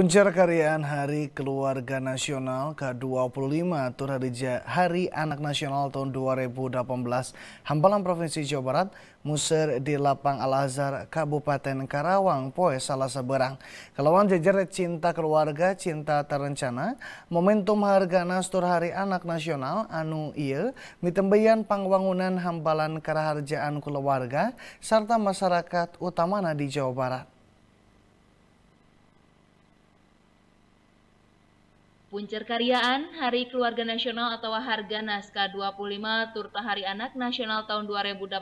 Puncak kariaan Hari Keluarga Nasional ke-25 Tur Hari, Hari Anak Nasional tahun 2018 Hambalang Provinsi Jawa Barat Musir di Lapang Al-Azhar Kabupaten Karawang Poe Salasa Berang. Kelawan jajar cinta keluarga, cinta terencana, momentum harga Nastur Hari Anak Nasional anu iya mitembeyan pangwangunan hambalan karaharjaan keluarga serta masyarakat utamana di Jawa Barat. Puncer Karyaan Hari Keluarga Nasional atau Harga Naskah 25 Turta Hari Anak Nasional tahun 2018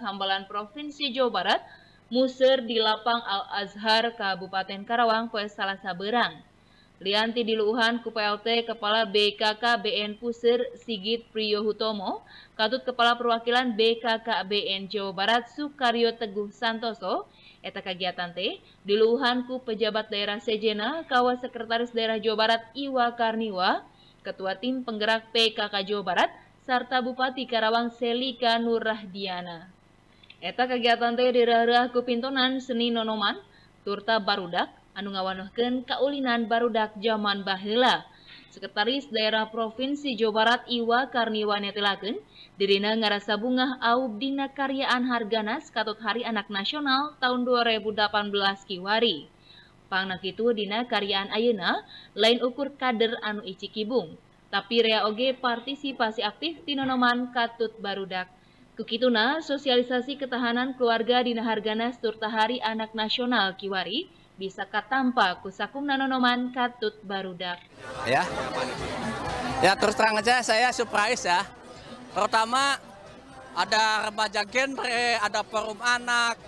Hambalan Provinsi Jawa Barat muser di Lapang Al-Azhar Kabupaten Karawang Poes Salasa Berang. Lianti Diluhan KUPLT Kepala BKKBN Puser Sigit Priyo Hutomo, Katut Kepala Perwakilan BKKBN Jawa Barat Sukaryo Teguh Santoso, Eta kegiatan teh diluhanku pejabat daerah Sejena, kawas Sekretaris Daerah Jawa Barat Iwa Karniwa, Ketua Tim Penggerak PKK Jawa Barat, serta Bupati Karawang Selika Nurrahdiana. Eta kegiatan teh dirarah ku pintonan seni nonoman, turta barudak, anu kaulinan barudak jaman bahila. Sekretaris Daerah Provinsi Jawa Barat Iwa Karniwane Tilaken, dirina ngarasa bungah aub dina karyaan harganas katut Hari Anak Nasional tahun 2018 kiwari. Pangnak itu dina karyaan ayena, lain ukur kader anu ici kibung. Tapi rea oge partisipasi aktif tinonoman katut barudak. Kukituna, sosialisasi ketahanan keluarga dina harganas turtahari anak nasional kiwari, bisa katampa kusakum nanonoman katut barudak. Ya, ya terus terang aja saya surprise ya. Pertama ada remaja genre, ada forum anak,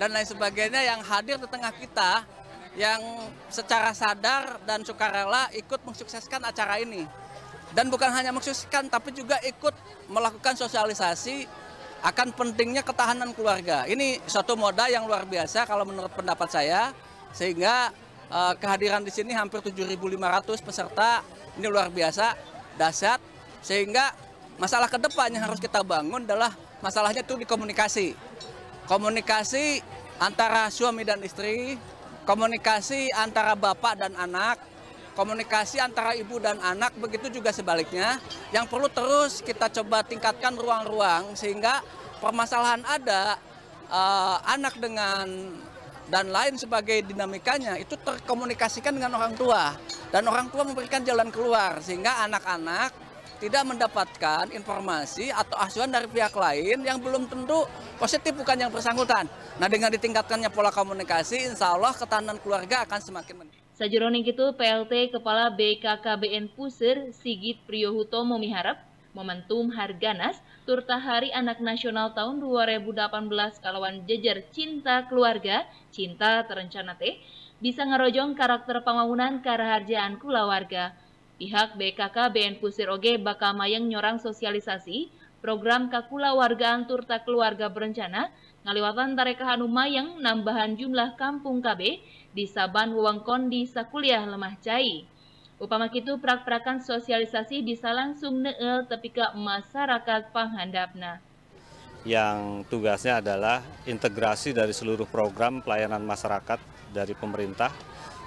dan lain sebagainya yang hadir di tengah kita yang secara sadar dan sukarela ikut mensukseskan acara ini. Dan bukan hanya mensukseskan, tapi juga ikut melakukan sosialisasi akan pentingnya ketahanan keluarga. Ini suatu moda yang luar biasa kalau menurut pendapat saya sehingga eh, kehadiran di sini hampir 7.500 peserta, ini luar biasa, dahsyat. Sehingga masalah kedepannya harus kita bangun adalah masalahnya itu di komunikasi. Komunikasi antara suami dan istri, komunikasi antara bapak dan anak, komunikasi antara ibu dan anak, begitu juga sebaliknya. Yang perlu terus kita coba tingkatkan ruang-ruang sehingga permasalahan ada, eh, anak dengan dan lain sebagai dinamikanya itu terkomunikasikan dengan orang tua dan orang tua memberikan jalan keluar sehingga anak-anak tidak mendapatkan informasi atau asuhan dari pihak lain yang belum tentu positif bukan yang bersangkutan. Nah dengan ditingkatkannya pola komunikasi, insya Allah ketahanan keluarga akan semakin meningkat. Sajeroning itu PLT Kepala BKKBN Pusir Sigit Priyohuto miharap Momentum Harganas, Turta Hari Anak Nasional tahun 2018 kalawan jejer Cinta Keluarga, Cinta Terencana Teh, bisa ngerojong karakter pamawunan karaharjaan Kula Warga. Pihak BKK BN Pusir Oge bakal mayang nyorang sosialisasi, program warga Turta Keluarga Berencana, ngaliwatan tareka Hanu Mayang nambahan jumlah kampung KB di Saban Wewengkon di Sakuliah Lemah Cai. Upama kitu prak-prakan sosialisasi bisa langsung neel ke masyarakat panghandapna. Yang tugasnya adalah integrasi dari seluruh program pelayanan masyarakat dari pemerintah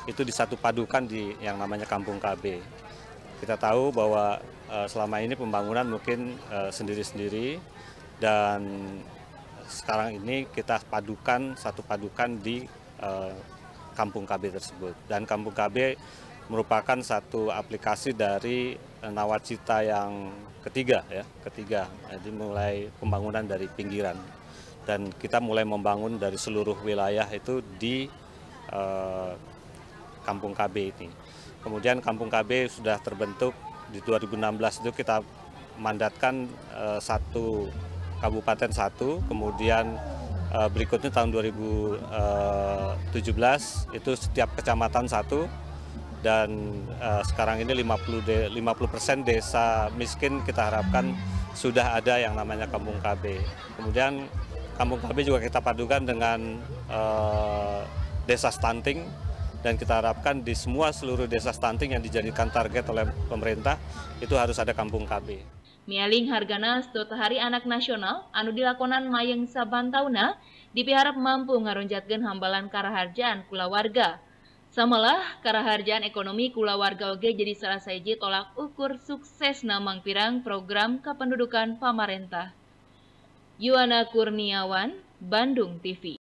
itu disatu padukan di yang namanya Kampung KB. Kita tahu bahwa eh, selama ini pembangunan mungkin eh, sendiri-sendiri dan sekarang ini kita padukan satu padukan di eh, Kampung KB tersebut. Dan Kampung KB merupakan satu aplikasi dari eh, nawacita yang ketiga ya, ketiga. Jadi mulai pembangunan dari pinggiran dan kita mulai membangun dari seluruh wilayah itu di eh, Kampung KB ini. Kemudian Kampung KB sudah terbentuk di 2016 itu kita mandatkan eh, satu kabupaten satu, kemudian eh, berikutnya tahun 2017 eh, itu setiap kecamatan satu, dan uh, sekarang ini 50 de, 50% desa miskin kita harapkan sudah ada yang namanya Kampung KB. Kemudian Kampung KB juga kita padukan dengan uh, desa stunting dan kita harapkan di semua seluruh desa stunting yang dijadikan target oleh pemerintah itu harus ada Kampung KB. Mialing hargana sedota hari anak nasional anu dilakonan mayeng sabantauna dipiharap mampu ngaronjatkeun hambalan karaharjaan kula warga. Samalah karaharjaan ekonomi kula warga oge jadi salah saji tolak ukur sukses namang pirang program kependudukan pamarentah. Yuana Kurniawan, Bandung TV